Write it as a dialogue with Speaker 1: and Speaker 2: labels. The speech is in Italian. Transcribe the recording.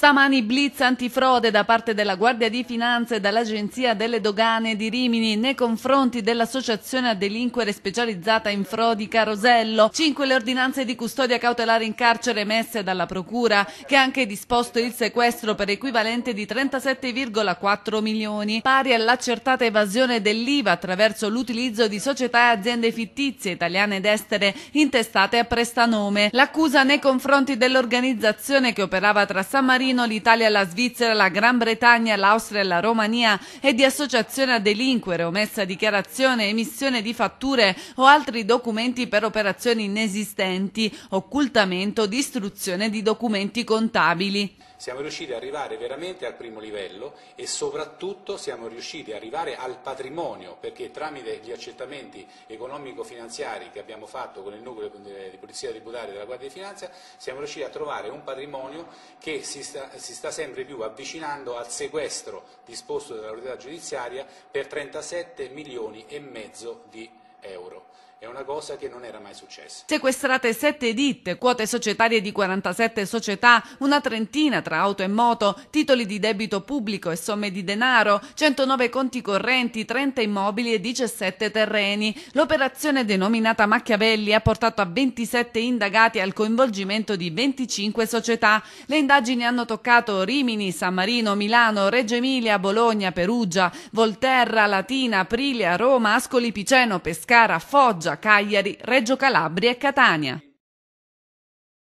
Speaker 1: Stamani blitz antifrode da parte della Guardia di Finanza e dall'Agenzia delle Dogane di Rimini nei confronti dell'Associazione a delinquere specializzata in frodi Carosello. Cinque le ordinanze di custodia cautelare in carcere emesse dalla Procura, che ha anche disposto il sequestro per equivalente di 37,4 milioni, pari all'accertata evasione dell'IVA attraverso l'utilizzo di società e aziende fittizie italiane ed estere intestate a prestanome. L'accusa nei confronti dell'organizzazione che operava tra San Marino Torino, l'Italia, la Svizzera, la Gran Bretagna, l'Austria e la Romania e di associazione a delinquere, omessa dichiarazione, emissione di fatture o altri documenti per operazioni inesistenti, occultamento, distruzione di documenti contabili.
Speaker 2: Siamo riusciti ad arrivare veramente al primo livello e soprattutto siamo riusciti ad arrivare al patrimonio, perché tramite gli accertamenti economico-finanziari che abbiamo fatto con il nucleo di Polizia Tributaria della Guardia di Finanza, siamo riusciti a trovare un patrimonio che si sta, si sta sempre più avvicinando al sequestro disposto dall'autorità giudiziaria per 37 milioni e mezzo di euro è una cosa che non era mai successa.
Speaker 1: Sequestrate sette ditte, quote societarie di 47 società, una trentina tra auto e moto, titoli di debito pubblico e somme di denaro, 109 conti correnti, 30 immobili e 17 terreni. L'operazione denominata Machiavelli ha portato a 27 indagati al coinvolgimento di 25 società. Le indagini hanno toccato Rimini, San Marino, Milano, Reggio Emilia, Bologna, Perugia, Volterra, Latina, Aprilia, Roma, Ascoli Piceno, Pescara, Foggia, Perugia, Cagliari, Reggio Calabria e Catania.